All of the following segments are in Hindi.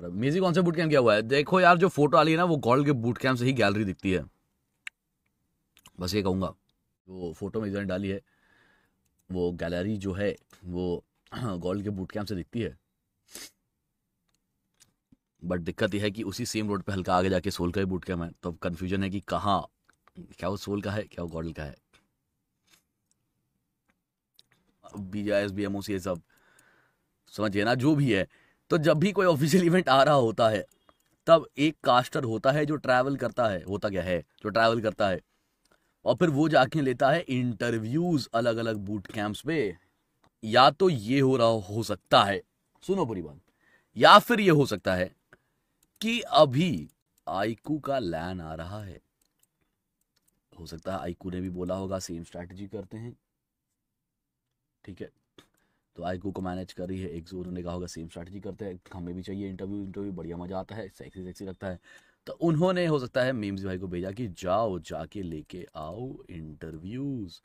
वगैरह मेजी कौन से बूट कैंप क्या हुआ है देखो यार जो फोटो आ रही है ना वो गोल्ड के बूट कैंप से ही गैलरी दिखती है बस ये कहूँगा जो फोटो में ने डाली है वो गैलरी जो है वो गोल्ड के बूट कैंप से दिखती है बट दिक्कत यह है कि उसी सेम रोड पे हल्का आगे जाके सोल का ही बूट कैम्प है तो अब कन्फ्यूजन है कि कहाँ क्या वो सोल का है क्या वो गॉडल का है B J S B M O C सब समझिए ना जो भी है तो जब भी कोई ऑफिशियल इवेंट आ रहा होता है तब एक कास्टर होता है जो ट्रैवल करता है होता क्या है जो ट्रैवल करता है और फिर वो जाके लेता है इंटरव्यूज अलग अलग बूट कैंप्स पे या तो ये हो रहा हो सकता है सुनो बुरी बात या फिर ये हो सकता है कि अभी आईकू का लैन आ रहा है हो सकता है आईकू ने भी बोला होगा सेम स्ट्रैटेजी करते हैं ठीक है तो आईकू को मैनेज कर रही है एक जोर ने कहा होगा सेम स्ट्रैटेजी करते हैं हमें भी चाहिए इंटरव्यू इंटरव्यू बढ़िया मज़ा आता है सेक्सी सेक्सी लगता है तो उन्होंने हो सकता है मीम्स भाई को भेजा कि जाओ जाके लेके आओ इंटरव्यूज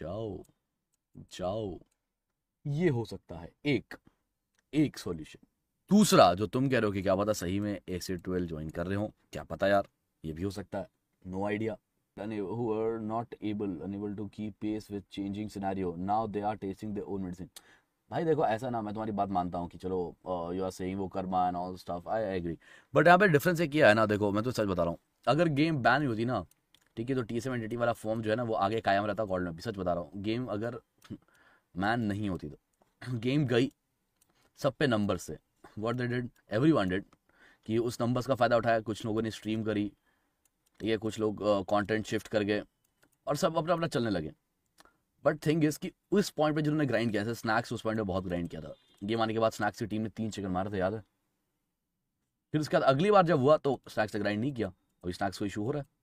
जाओ जाओ ये हो सकता है एक एक सॉल्यूशन दूसरा जो तुम कह रहे हो कि क्या पता सही में ए से ट्वेल्व ज्वाइन कर रहे हो क्या पता यार ये भी हो सकता है no idea who are not able unable to keep pace with changing scenario now they are tasting their own medicine भाई देखो ऐसा ना मैं तुम्हारी बात मानता हूँ कि चलो यू आर सेइंग वो karma and all stuff I agree but यहाँ पे डिफरेंस ये किया है ना देखो मैं तो सच बता रहा हूँ अगर गेम बैन हुई होती ना ठीक है तो टी सेवन टी वाला फॉर्म जो है ना वो आगे कायम रहता गॉड में भी सच बता रहा हूँ गेम अगर मैन नहीं होती तो गेम गई सब पे नंबर से what they did everyone did कि उस नंबर्स का फ़ायदा उठाया कुछ लोगों ने स्ट्रीम करी ये कुछ लोग कंटेंट शिफ्ट कर गए और सब अपना अपना चलने लगे बट थिंग इज कि उस पॉइंट पे जिन्होंने ग्राइंड किया था स्नैक्स उस पॉइंट पे बहुत ग्राइंड किया था गेम आने के बाद स्नैक्स की टीम ने तीन चिकन मारे थे याद है फिर उसके बाद अगली बार जब हुआ तो स्नैक्स ने ग्राइंड नहीं किया अभी स्नैक्स को इशू हो रहा है